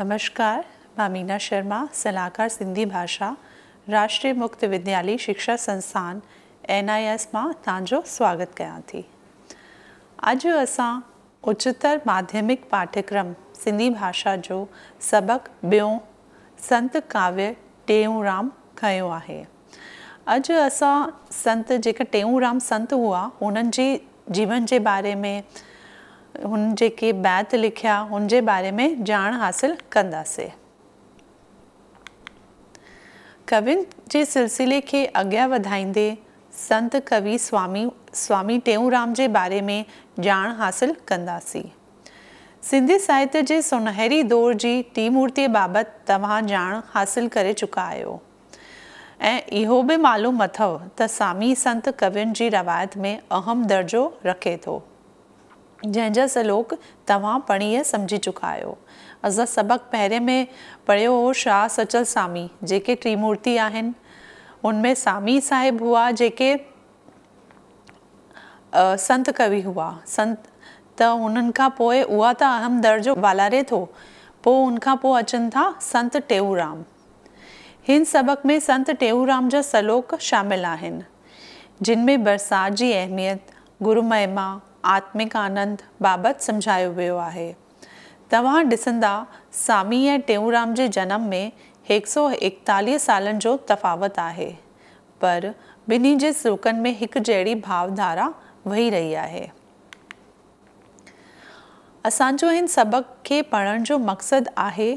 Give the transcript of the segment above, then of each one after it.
नमस्कार मैं मीना शर्मा सलाहकार सिंधी भाषा राष्ट्रीय मुक्त विद्यालय शिक्षा संस्थान एन आई एस में तुम स्वागत क्या थी अज अस उच्चतर माध्यमिक पाठ्यक्रम सिंधी भाषा जो सबक बो संत काव्य टेऊराम खयो है अज अस संत जेके टेऊराम संत हुआ उन्हनि जे जीवन जी बारे में हुन जेके बैत लिखिया हुन जे बारे में ॼाण हासिल कंदासीं कवियुनि जे सिलसिले खे अॻियां वधाईंदे संत कवि स्वामी स्वामी टेऊंराम जे बारे में ॼाण हासिल कंदासीं सिंधी साहित्य जे सुनहरी दौर जी टी मूर्ति बाबति तव्हां ॼाण हासिल करे चुका आहियो ऐं इहो बि मालूम अथव त सामी संत कवियुनि जी रवायत में अहम दर्जो रखे थो जंहिंजा सलोक तव्हां पढ़ी समझी चुका आहियो असां सबक पहरे में पढ़ो हो शाह सचल सामी जेके त्रिमूर्ति आहिनि उनमें सामी साहिब हुआ जेके आ, संत कवि हुआ संत त उन्हनि खां पोइ उहा अहम दर्जो वालारे थो पोइ उनखां पोइ था संत टेऊराम इन सबक़ में संत टेऊराम जा सलोक शामिल जिनमें बरसात की जी अहमियत गुरु महिमा आत्मिक आनंद बाबति सम्झायो वियो आहे तव्हां ॾिसंदा सामी ऐं टेऊंराम जे जनम में हिकु सौ एकतालीह सालनि जो तफ़ावत आहे पर ॿिन्ही जे सुकनि में हिकु जहिड़ी भावधारा वेही रही आहे असांजो हिन सबक़ु खे पढ़ण जो मक़सदु आहे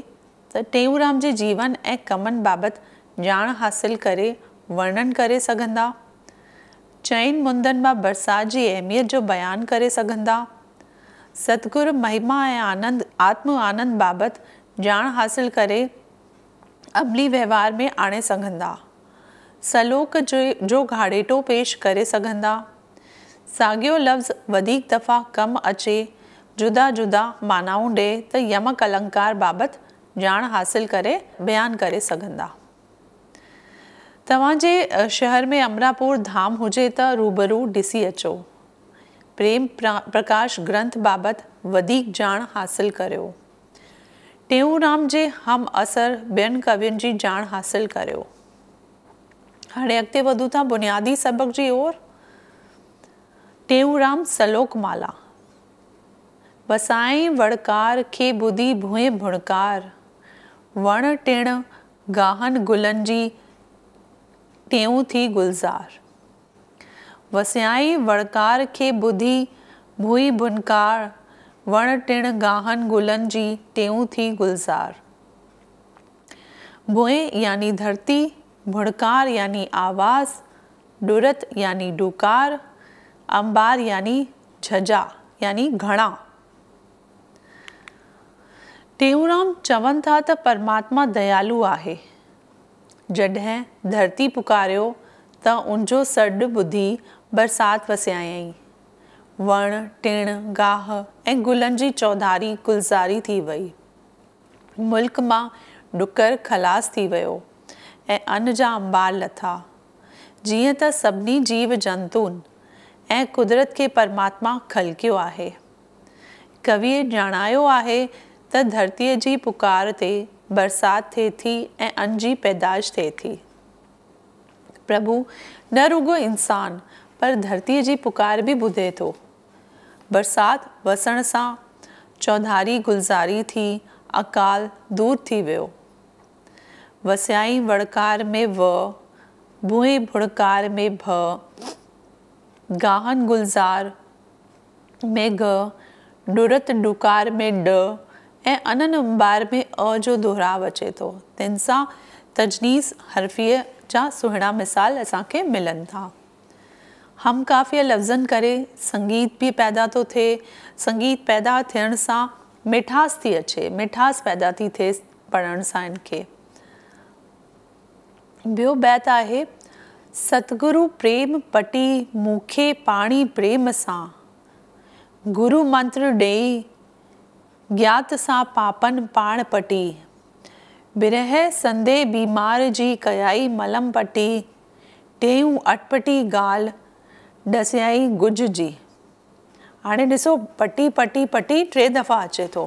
त टेऊंराम जे जीवन ऐं कमनि बाबति ॼाण हासिलु करे वर्णन करे सघंदा चइनि मुंदनि मां बरसाति जी अहमियत जो बयानु करे सघंदा सतगुरु महिमा ऐं आनंद आत्म आनंद बाबति ॼाण हासिलु करे अबली वहिंवार में आणे सघंदा शलोक जे जो घाड़ेटो पेश करे सघंदा साॻियो लफ़्ज़ु वधीक दफ़ा कमु अचे जुदा जुदा मानाऊं ॾे त यम कलंकार बाबति ॼाण हासिलु करे बयानु करे सघंदा તવાજે શહેર મે અમરાપુર ધામ હોજે તા રૂબરૂ ડીસીएचओ પ્રેમ પ્રકાશ ગ્રંથ બાબત વદીક જાણ حاصل કર્યો તેઉરામ જે હમ અસર બેન કવિનજી જાણ حاصل કર્યો હાડે અકતે વધુતા بنیادی સબકજી ઓર તેઉરામ સલોક માલા બસાઈ વડકાર કે બુદ્ધિ ભુએ ભણકાર વણ ટેણ ગહન ગુલનજી टेऊं थी गुलज़ार वसियाई वड़कार के बुधी भुई भुनकार वण टिण गाहन गुलन जी टेऊं थी गुलज़ार भुए यानी धरती भुड़कार यानी आवाज़ डुरत यानी डुकार अंबार यानी झजा यानी घणा टेऊराम चवन था त परमात्मा दयालु है जॾहिं धरती पुकारियो त उनजो सॾु ॿुधी बरसाति वसियई वणु टिणु गाह, ऐं गुलनि जी चौधारी गुलज़ारी थी वई मुल्क़ मां ॾुकरु खलास थी वियो ऐं अन जा अंबार लथा जीअं त सभिनी जीव जंतुनि ऐं कुदरत खे परमात्मा खल्कियो आहे कवि ॼाणायो आहे त धरतीअ जी पुकार ते बरसात थे थी ए अंजी पैदाइश थे थी प्रभु न रुगो इंसान पर धरती जी पुकार भी बुधे तो बरसात वसण सा चौधारी गुलज़ारी थी अकाल दूर थी वो वस्याई वड़कार में व भूए भुड़कार में भ गाहन गुलज़ार में ग डुरत डुकार में ड ए अनन अंबार में अ जो दोहराव अचे तो तिनसा तजनीस हरफिय जा सुहिणा मिसाल के मिलन था हम काफ़िया लफ्जन करे संगीत भी पैदा तो थे संगीत पैदा थियण मिठास थी अचे मिठास पैदा थी थे पढ़ण सा इनके बो बैत आहे सतगुरु प्रेम पटी मुखे पाणी प्रेम सा गुरु मंत्र डेई ज्ञात सा पापन पटी बिरह संदे बीमार जी कयाई मलम पटी टेऊं अटपटी गाल डसयाई गुज जी हाँ ऐसो पटी पटी पटी टे दफ़ा अचे तो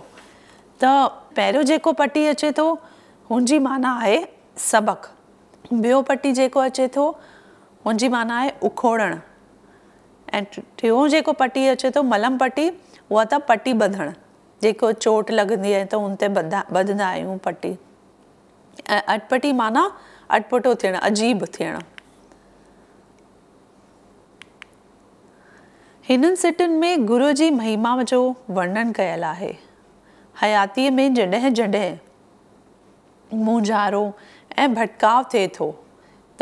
त पहिरियों जेको पटी अचे तो हुनजी माना है सबक बो पटी जेको अचे तो उनकी माना है उखोड़ ऐं टियों पटी अचे तो मलम पटी वह पटी बधण जेको चोट लॻंदी आहे त हुन ते बधा ॿधंदा आहियूं पटी ऐं अटपटी माना अटपटो थियणु अजीब थियणु हिननि सिटियुनि में गुरु जी महिमा जो वर्णन कयल आहे हयातीअ में जॾहिं जॾहिं मुंहुंझारो ऐं भटकाव थिए थो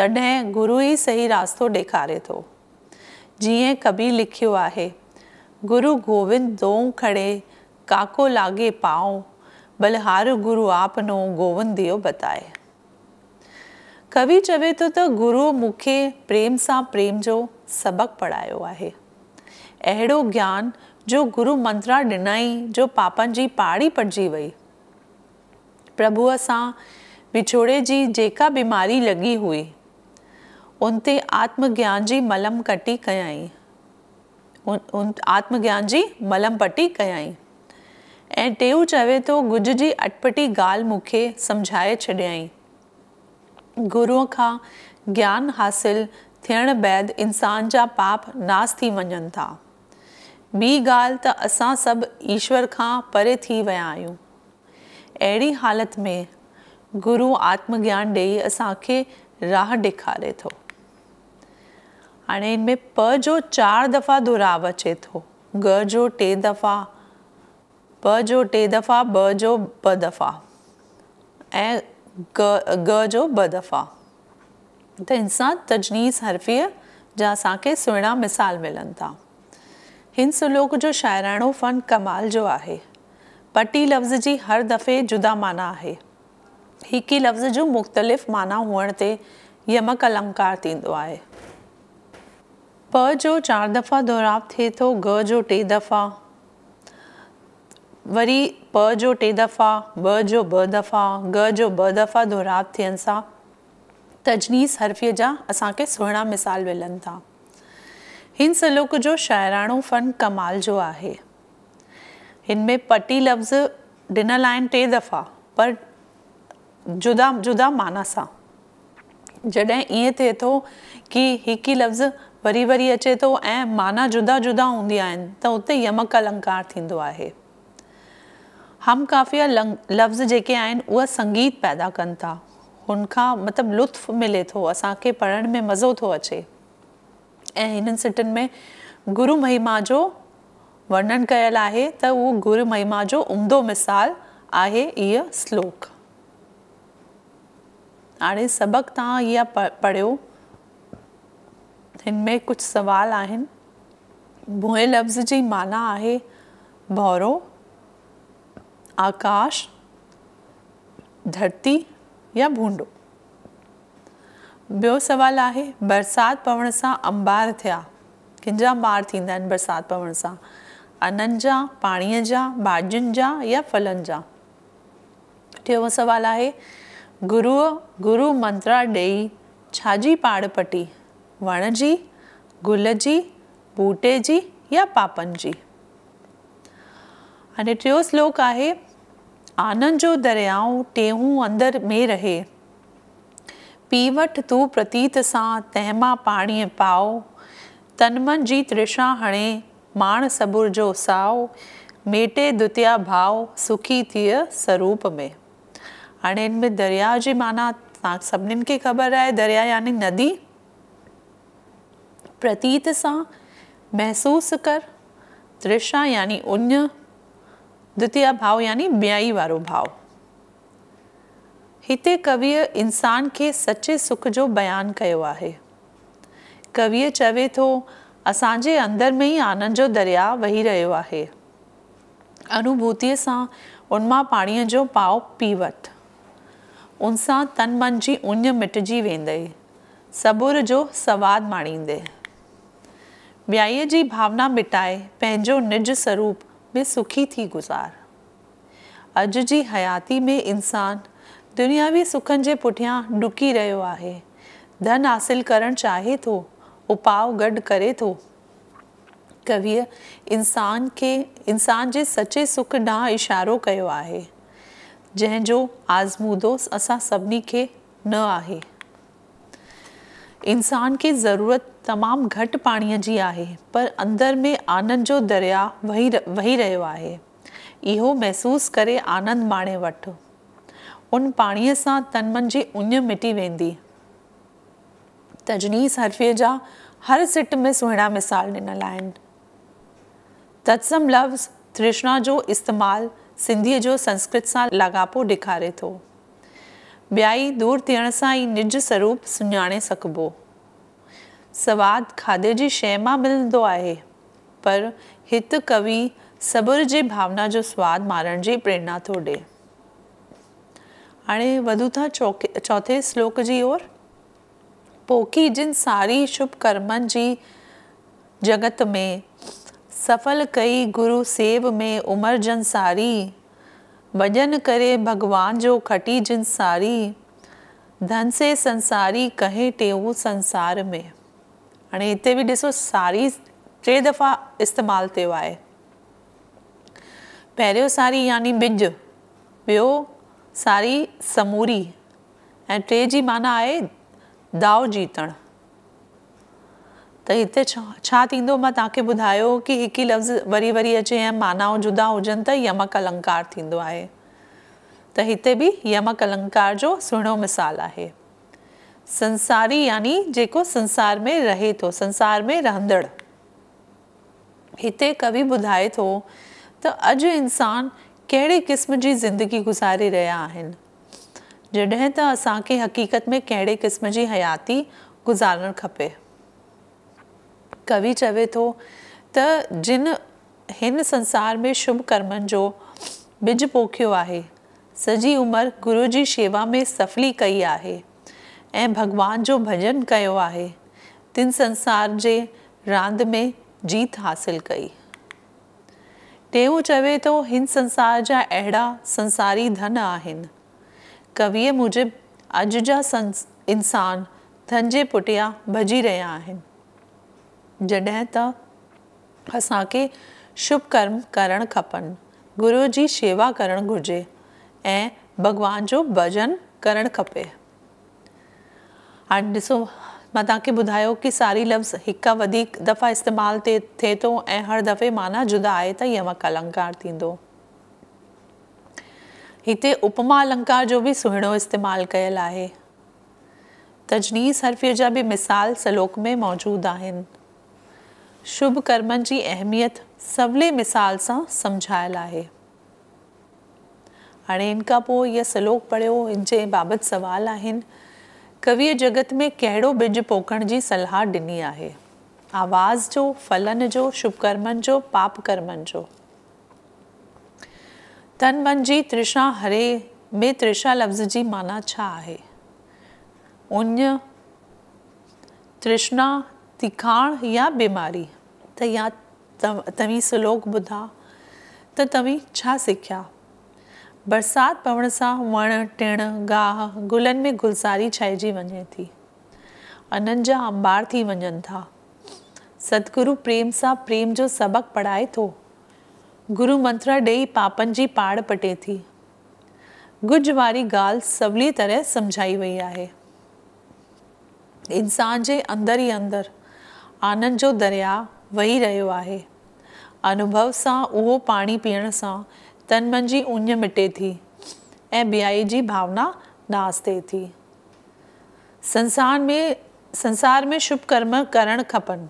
तॾहिं गुरु ई सही रास्तो ॾेखारे थो जीअं कबी लिखियो आहे गुरु गोविंद दो खड़े काको लागे पाओ बलहार गुरु नो गोवन दियो बताए कवि चवे तो त गुरु मुखे प्रेम सा प्रेम जो सबक पढ़ायो आहे अहिड़ो ज्ञान जो गुरु मंत्रा डिनाई जो पापन जी पाड़ी पटिजी वही प्रभु सा विछोड़े जी जेका बीमारी लगी हुई उन आत्मज्ञान जी मलम कटी कयाई उन, उन आत्मज्ञान जी मलम पट्टी कयाई ऐं टेऊं चवे थो गुज जी अटपटी ॻाल्हि मूंखे सम्झाए छॾियई गुरूअ खां ज्ञानु हासिलु थियणु बैदि इंसान जा पाप नास थी वञनि था ॿी ॻाल्हि त असां सभु ईश्वर खां परे थी विया आहियूं अहिड़ी हालति में गुरु आत्म ॾेई असांखे राह ॾेखारे थो हाणे हिन में प जो चारि दफ़ा दुराव अचे थो घरु जो टे दफ़ा ॿ जो टे दफ़ा ॿ जो ॿ दफ़ा ऐं ग जो ॿ दफ़ा त हिनसां तजनीस हरफ़ीअ जा असांखे सुहिणा मिसाल मिलनि था हिन शलोक जो शाइराइणो फन कमाल जो आहे ॿटीह लफ़्ज़ जी हर दफ़े जुदा माना आहे हिक ई लफ़्ज़ जो मुख़्तलिफ़ माना हुअण ते यमक अलंकार थींदो आहे प जो चारि दफ़ा दौराव थिए थो ग जो टे दफ़ा वरी प जो टे दफ़ा ब जो ॿ दफ़ा ग जो ॿ दफ़ा दोहराब थियनि सां तजनीस हर्फ़ीअ जा असांखे सुहिणा मिसाल मिलनि था हिन सलोक जो शाइराणो फन कमाल जो आहे हिन में पटी लफ़्ज़ ॾिनल आहिनि टे दफ़ा पर जुदा जुदा माना सां जॾहिं ईअं थिए थो की हिकु ई लफ़्ज़ वरी वरी अचे थो ऐं माना जुदा जुदा हूंदी आहिनि त उते यमक अलंकार थींदो आहे हम काफ़िया लंग लफ़्ज़ जेके आहिनि उहे संगीत पैदा कनि था हुनखां मतिलबु लुत्फ़ु मिले थो असांखे पढ़ण में मज़ो थो अचे ऐं हिननि सिटनि में गुरू महिमा जो वर्णन कयल आहे त उहो गुरू महिमा जो उम्दो मिसाल आहे हीअ श्लोक हाणे सबक़ु तव्हां इहा पढ़ियो हिन में कुझु सुवाल आहिनि भएं लफ़्ज़ जी माना आहे भौरो आकाश धरती या भूंडो बो सवाल है बरसात पवण से अंबार थिया कंहिंजा ॿार पवण सां अन्न जा पाणीअ जा भाॼियुनि जा या फलनि जा टियों सुवाल आहे गुरूअ गुरु मंत्रा ॾेई छाजी पाड़ पटी वण जी गुल जी बूटे जी या पापनि जी हाणे टियों श्लोक है आनंद जो दरियाऊं टेहूं अंदर में रहे पीवट तू प्रतीत सां तहमा पाणीअ पाओ तनमन जी त्रिषा हणे माण सबुर जो साओ मेटे दुतिया भाव सुखी थिय स्वरूप में हाणे हिन में दरिया जी माना तव्हां सभिनीनि खे ख़बर आहे दरिया यानी नदी प्रतीत सां महसूसु कर त्रिषा यानी उञ द्वतीय भाव यानी ॿियाई वारो भाव हिते कवीअ इंसान के सच्चे सुख जो बयान कयो है कवीअ चवे तो असांजे अंदर में ही आनंद जो दरिया वेही रहियो है अनुभूतीअ सां उनमा पाणीअ जो पाव पी वठि हुन तन मन जी उञ मिटिजी वेंदे सबुर जो सवादु माणींदे वियाई जी भावना मिटाए पंहिंजो निज स्वरूप में सुखी थी गुजार अॼु जी हयाती में इंसान दुनियावी सुखनि जे पुठियां डुकी रहियो आहे धन हासिल करणु चाहे थो उपाउ गॾु करे थो कवीअ इंसान खे इंसान जे सचे सुख ॾांहुं इशारो कयो आहे जंहिंजो आज़मूदो असां सभिनी खे न आहे इंसान खे ज़रूरत तमामु घटि पाणीअ जी आहे पर अंदर में आनंद जो दरिया वेही र वेही रहियो आहे इहो महसूसु करे आनंद माणे वठि उन पाणीअ सां तन मन जी उञ मिटी वेंदी तजनीज़ हर्फ़ीअ जा हर सिट में सुहिणा मिसाल ॾिनल आहिनि तत्सम लव्ज़ तृष्णा जो इस्तेमालु सिंधीअ जो संस्कृत सां लाॻापो ॾेखारे थो ॿियाई दूरि थियण सां ई निज स्वरूप सुञाणे सघिबो सवाद खाधे जी शइ मां मिलंदो आहे पर हित कवि सबुर जी भावना जो स्वाद मारण जी प्रेरणा थो ॾिए हाणे वधू था चौके चौथे श्लोक जी ओर पोखी जिन सारी शुभ कर्मनि जी जगत में सफल कई गुरु सेव में उमर जन सारी भजन करे भगवान जो खटी जिन सारी धन से संसारी कहे टेऊ संसार में हाणे हिते बि ॾिसो साड़ी टे दफ़ा इस्तेमालु थियो आहे पहिरियों साड़ी यानी बिज ॿियो साड़ी समूरी ऐं टे जी माना आहे दाव जीतण त हिते छा छा थींदो मां तव्हांखे ॿुधायो की हिक ई लफ़्ज़ु वरी वरी अचे ऐं माना जुदा हुजनि त यमक अलंकार थींदो आहे त हिते बि यमक अलंकार जो सुहिणो मिसालु आहे संसारी यानी जेको संसार में रहे तो संसार में रहंदड़ इत कवि बुधाए तो अज इंसान कड़े क़िस्म की ज़िंदगी गुज़ारे रहा है जॾहिं त हक़ीक़त में कड़े क़िस्म जी हयाती गुजारण खपे कवि चवे तो जिन हिन संसार में शुभ कर्मन जो बिज पोखियो है सजी उम्र गुरु जी शेवा में सफली कई है ऐं भॻवान जो भॼन कयो आहे तिन संसार जे रांदि में जीत हासिल कई टेऊं चवे थो तो हिन संसार जा अहिड़ा संसारी धन आहिनि कवीअ मूजिबि अॼु जा संस इंसान धन जे पुठियां भॼी रहिया आहिनि जॾहिं त असांखे शुभ कर्म करणु खपनि गुरूअ जी शेवा करणु घुर्जे ऐं भॻवान जो भॼन करणु खपे हाणे ॾिसो मां तव्हांखे ॿुधायो की सारी लफ़्ज़ हिकु वधीक दफ़ा इस्तेमालु थिए थिए थो ऐं हर दफ़े माना जुदा आहे त इहो अलंकार थींदो हिते उपमा अलंकार जो बि सुहिणो इस्तेमालु कयल आहे तजनीज़ हर्फ़ीअ जा बि मिसाल शलोक में मौजूदु आहिनि शुभ कर्मनि जी अहमियत सवले मिसाल सां सम्झायल आहे हाणे हिन खां पोइ इहो शलोक पढ़ियो हिन जे बाबति सुवाल आहिनि कवि जगत में कहिड़ो बिज पोखण की सलाह ॾिनी है आवाज़ जो फलन जो शुभकर्मन जो पाप कर्मन जो तन मन जी त्रिषा हरे में त्रिषा लफ़्ज़ जी माना छा आहे उञ तृष्णा तिखाण या बीमारी त या तवी स्लोक बुधा त तवी छा सिखिया बरसाति पवण सां वण टिण गाह गुलनि में गुलसारी छाइजी वञे थी आनंद जा अंबार थी वञनि था सतगुरु प्रेम जो सबक़ पढ़ाए थो गुरू मंत्र ॾेई पापनि जी पाड़ पटे थी कुझु वारी ॻाल्हि सवली तरह सम्झाई वई आहे इंसान जे अंदर ई अंदरि आनंद जो दरिया वेही रहियो आहे अनुभव सां उहो पाणी पीअण सां तन मन जी उञ मिटे थी ए बियाई जी भावना नास थे थी संसार में संसार में शुभ कर्म करण खपन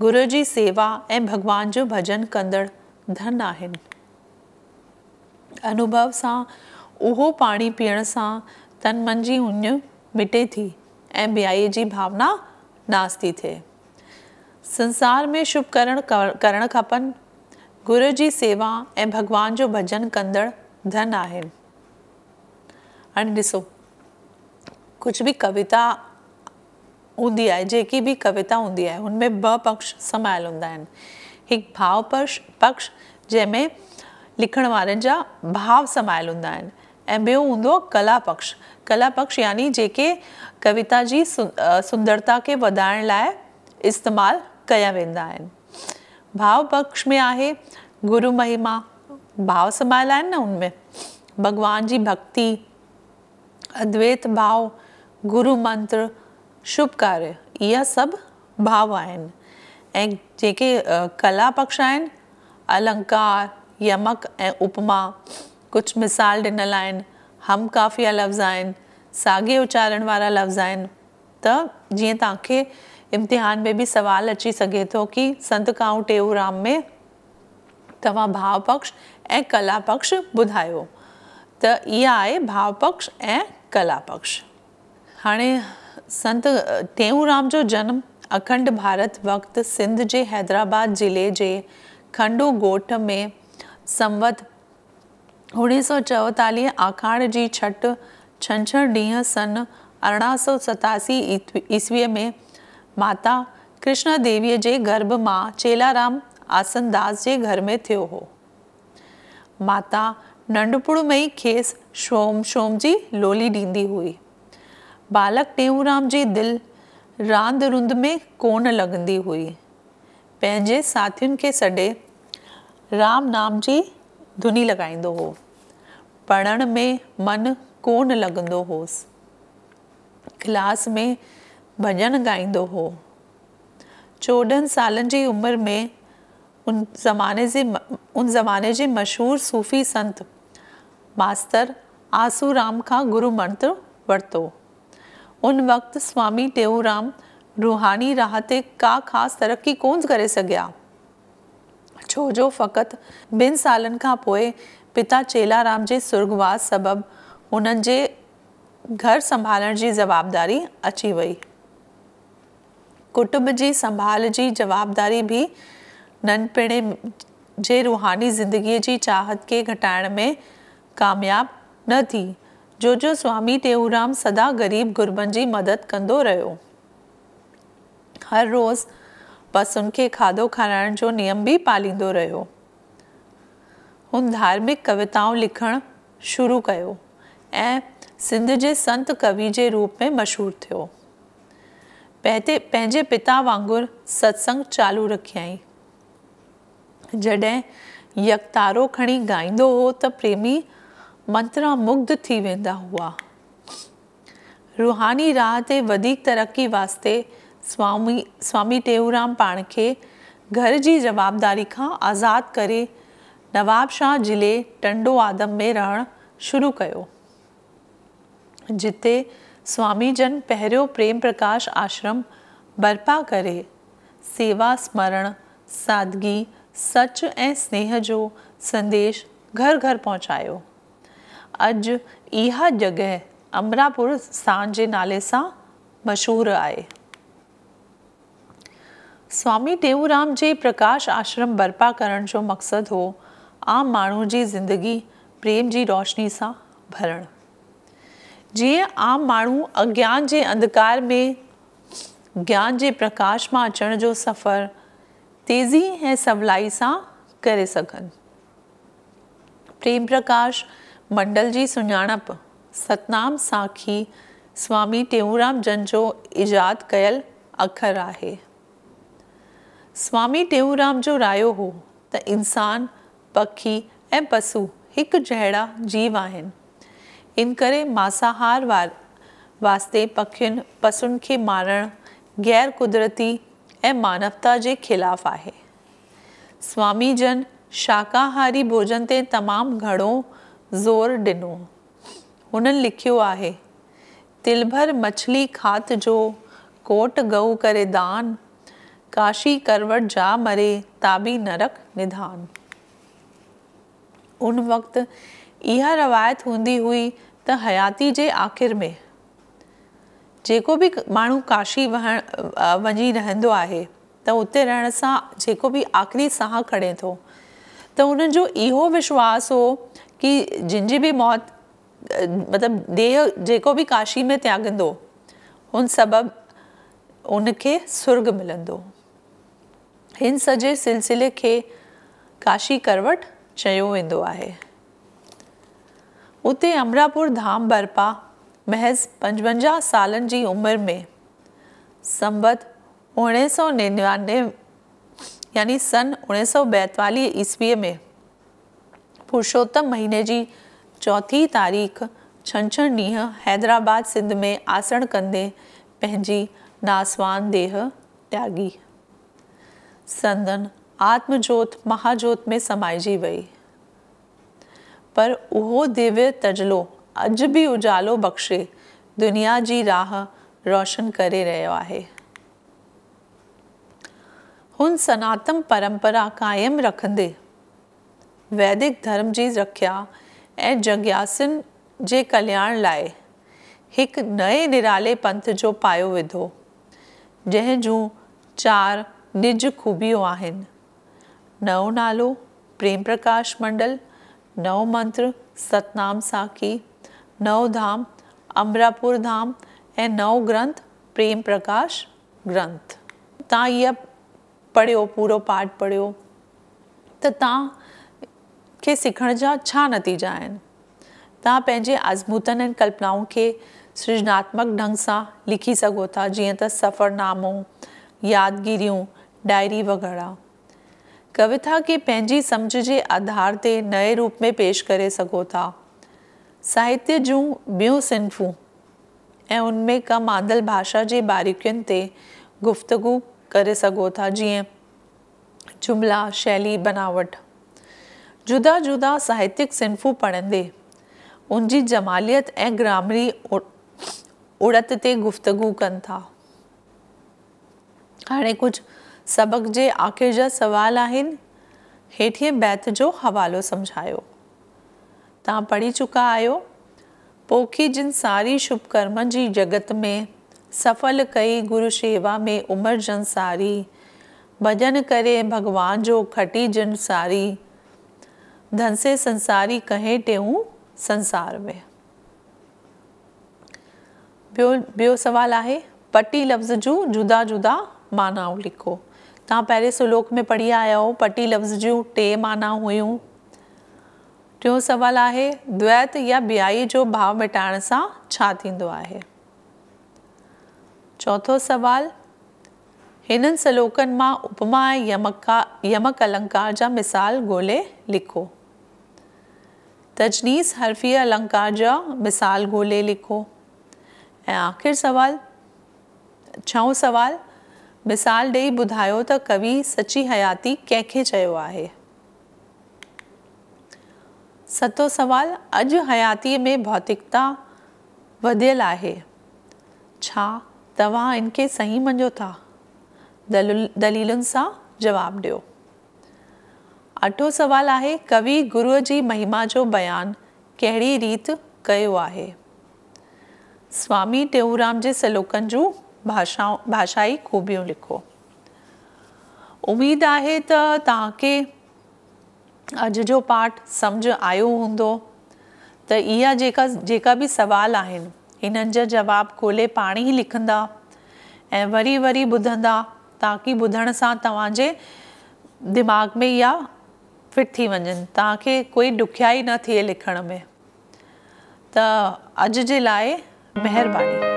गुरु जी सेवा ए भगवान जो भजन कंदड़ धन आहिनि अनुभव से उहो पानी पीण सा तन मन जी उञ मिटे थी ए बियाई जी भावना नास थी थे संसार में शुभ करण करण खपन गुरु जी सेवा ए भगवान जो भजन कंदड़ धन है हाँ ॾिसो कुझु बि कविता हूंदी आहे जेकी बि कविता हूंदी आहे हुन में ॿ पक्ष समायल हूंदा आहिनि हिकु भाव पक्ष पक्ष जंहिंमें लिखण वारनि जा भाव समायल हूंदा आहिनि ऐं ॿियो हूंदो कला पक्ष कला पक्ष यानी जेके कविता जी सु, सुंदरता खे वधाइण लाइ इस्तेमालु कया वेंदा आहिनि भाव पक्ष में आहे गुरु महिमा भाव समायल है न उनमें भगवान जी भक्ति अद्वैत भाव गुरु मंत्र शुभ कार्य ये सब भाव आहिनि जेके कला पक्ष आहिनि अलंकार यमक ऐं उपमा कुझु मिसाल ॾिनल आहिनि हम काफ़िया लफ़्ज़ आहिनि साॻे उचारण वारा लफ़्ज़ आहिनि त जीअं तव्हांखे इम्तिहान में भी सवाल अची सके तो कि संत कांव टेऊराम में तवा भाव पक्ष ए कला पक्ष ॿुधायो त इहा आए भाव पक्ष ए कला पक्ष हाँ संत टेऊराम जो जन्म अखंड भारत वक्त सिंध जे हैदराबाद ज़िले जे खंडू गोठ में संवत उड़ी सौ चौताली आखाण जी छठ छंछर ॾींहुं सन अरड़ा सौ सतासी ईस्वी में माता कृष्ण देवी जे गर्भ माँ चेलाराम आसनदास जे घर में थो हो माता नंढपुण में ही खेस शोम शोम जी लोली डींदी हुई बालक टेऊराम जी दिल रांद रुंद में कोन लगंदी हुई पेंजे साथियों के सडे राम नाम जी धुनी लगाइंदो हो पढ़ण में मन कोन लगंदो होस क्लास में भजन गाइ हो चौदह साल की उम्र में उन ज़माने जे उन ज़माने के मशहूर सूफ़ी संत मास्तर आसूराम का गुरु मंत्र वरतो उन वक्त स्वामी टेऊराम रूहानी राह ते का खास तरक्की को करे छो जो फकत बिन सालन का पोए पिता चेलाराम जे सुर्गवास सबब उन जे घर संभालण जी जवाबदारी अची वही कुटुंब जी संभाल जी जवाबदारी भी नंढपिणे जे रूहानी जिंदगी जी चाहत के घटाण में कामयाब न थी जो जो स्वामी टेऊराम सदा ग़रीब गुरबन जी मदद कंदो रहियो हर रोज़ बस उनके खाधो खाराण जो नियम भी पालींदो रहियो उन धार्मिक कविताओं लिखण शुरू कयो ए सिंध जे संत कवि जे रूप में मशहूर थियो पहिते पंहिंजे पिता वांगुरु सत्संग चालू रखियई जॾहिं यक तारो खणी ॻाईंदो हो त प्रेमी मंत्रामुग्ध थी वेंदा हुआ रुहानी राह ते वधीक तरक़ी वास्ते स्वामी स्वामी टेऊंराम पाण खे घर जी जवाबदारी खां आज़ादु करे नवाबशाह जिले टंडो आदम में रहण शुरू कयो जिते स्वामी जन पहिरियों प्रेम प्रकाश आश्रम बर्पा करे सेवा स्मरण सादगी सच ए स्नेह जो संदेश घर घर पहुचायो अज इहा जगह अमरापुर स्थान के नाले से मशहूर आए स्वामी टेऊराम जे प्रकाश आश्रम बर्पा करण जो मकसद हो आम मानू जी ज़िंदगी प्रेम जी रोशनी से भरण जी आम मू अज्ञान के अंधकार में ज्ञान के प्रकाश में अचण जो सफ़र तेज़ी है सवलाई से कर सकन प्रेम प्रकाश मंडल जी सुणप सतनाम साखी स्वामी टेऊराम जन जो इजाद कयल अखर आहे स्वामी टेऊंराम जो रायो हो त इंसान पखी ए पशु एक जड़ा जीव आहिनि करे मांसाहार वार वास्ते पखियन पसुन के मारण गैर कुदरती ए मानवता जे खिलाफ आहे स्वामी जन शाकाहारी भोजन ते तमाम घड़ो ज़ोर ॾिनो हुननि लिखियो आहे तिलभर मछली खात जो कोट गऊ करे दान काशी करवट जा मरे ताबी नरक निधान उन वक्त इहा रवायत हूंदी हुई त हयाती जे आखिर में जेको बि माण्हू काशी वह वञी रहंदो आहे त उते रहण सां जेको बि आख़िरी साहु खणे थो त हुन जो इहो विश्वासु हो की जंहिंजी बि मौत मतिलबु देह जेको बि काशी में त्यागंदो हुन सबब हुन खे मिलंदो हिन सॼे सिलसिले खे काशी करवट चयो वेंदो आहे उते अमरापुर धाम बरपा महज़ पंजवंजा साल की उम्र में संबत उणिवीह सौ यानी सन उणिवीह सौ ॿाएतालीह में पुरुषोत्तम महीने की चौथी तारीख़ छंछर ढीह हैदराबाद सिंध में आसण कंदे पेंजी नासवान देह त्यागी संदन आत्मजोत महाजोत में समाई वही पर उहो दिव्य तजलो अज भी उजालो बख़्शे दुनिया जी राह रोशन करे रहियो आहे हुन सनातन परंपरा कायम रखंदे वैदिक धर्म जी रख्या ए जग्यासिन जे कल्याण लाए हिकु नए निराले पंथ जो पायो विधो जंहिं जो चार निज खूबियों आहिनि नालो प्रेम प्रकाश मंडल नौ मंत्र सतनाम साखी नौ धाम अमरापुर धाम ए नव ग्रंथ प्रेम प्रकाश ग्रंथ ता ये पढ़ो पूरो पाठ पढ़ो तो के खे सिखण जा छा नतीजा आहिनि तव्हां पंहिंजे अजमूतन ऐं कल्पनाओं के सृजनात्मक ढंग से लिखी सको था जीअं त सफ़रनामो यादगिरियूं डायरी वग़ैरह कविता के पेंजी समझ जे आधार ते नए रूप में पेश करे सको था साहित्य जो बियो सिंफू ए उनमें कम आंदल भाषा जे बारीकियों ते गुफ़्तगु करे सको था जी जुमला शैली बनावट जुदा जुदा साहित्यिक सिंफू पढ़ंदे उन जमालियत ए ग्रामरी उड़त ते गुफ़्तगु कन था हाँ कुछ सबक़ जे आख़िर जा सवाल आहिनि हेठिए बैत जो हवालो समझायो तव्हां पढ़ी चुका आयो पोखी जिन सारी शुभकर्म जी जगत में सफ़ल कई गुरु शेवा में उमर जन सारी भजन करे भगवान जो खटी जन सारी धन से संसारी कहे टेऊं संसार में बो सवाल है पटी लफ़्ज़ जो जुदा जुदा माना लिखो तव्हां पहिरें सुलोक में पढ़ी आया हो पटी लफ़्ज़ जूं टे माना हुयूं टियों सुवालु आहे द्वैत या ब्याई जो भाव मिटाइण सां छा थींदो आहे चौथो सुवालु हिननि सलोकनि मां उपमा ऐं यमका यमक अलंकार जा मिसाल ॻोल्हे लिखो तजनीस हरफ़ी अलंकार जा मिसाल ॻोल्हे लिखो ऐं आख़िर सवाल छहों सवाल मिसाल ॾेई ॿुधायो त कवि सची हयाती कंहिंखे चयो आहे सतो सवाल अॼु हयातीअ में भौतिकता वधियलु आहे छा तव्हां इन खे सही मञो था दलुल दलीलुनि सां जवाबु ॾियो अठो सवालु आहे कवि गुरुअ जी महिमा जो बयानु कहिड़ी रीति कयो आहे स्वामी टेऊराम जे सलोकनि जूं بھاشان ભાષાઈ કોબીઓ લખો امید આહે તાકે અજ જો પાઠ સમજ આયો હોંદો ત ઈયા જેકા જેકા બી સવાલ આહેન ઇનંજા જવાબ કોલે પાણી લખંદા એ વરી વરી બધંદા તાકી બધણ સા તવાજે દિમાગ મેયા ફિટ થી વંજન તાકે કોઈ દુખાયી ના થી લેખણ મે તા અજ જે લાય મહેરબાની